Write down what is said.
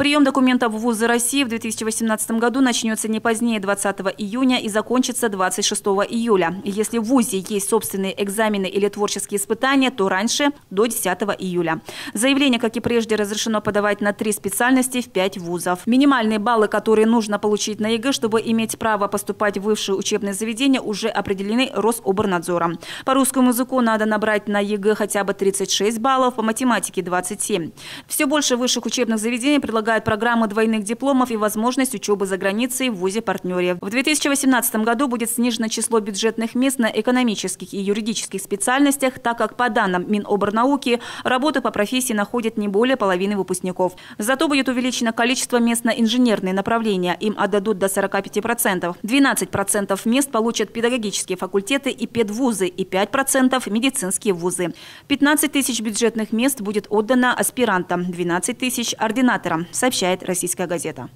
Прием документов в вузы России в 2018 году начнется не позднее 20 июня и закончится 26 июля. Если в вузе есть собственные экзамены или творческие испытания, то раньше – до 10 июля. Заявление, как и прежде, разрешено подавать на три специальности в пять вузов. Минимальные баллы, которые нужно получить на ЕГЭ, чтобы иметь право поступать в высшее учебное заведение, уже определены Рособорнадзором. По русскому языку надо набрать на ЕГЭ хотя бы 36 баллов, по математике – 27. Все больше высших учебных заведений предлагают предлагает программы двойных дипломов и возможность учебы за границей в ВУЗе-партнере. В 2018 году будет снижено число бюджетных мест на экономических и юридических специальностях, так как, по данным Миноборнауки, работы по профессии находят не более половины выпускников. Зато будет увеличено количество мест на инженерные направления. Им отдадут до 45%. 12% мест получат педагогические факультеты и педвузы, и 5% – медицинские вузы. 15 тысяч бюджетных мест будет отдано аспирантам, 12 тысяч – ординаторам сообщает российская газета.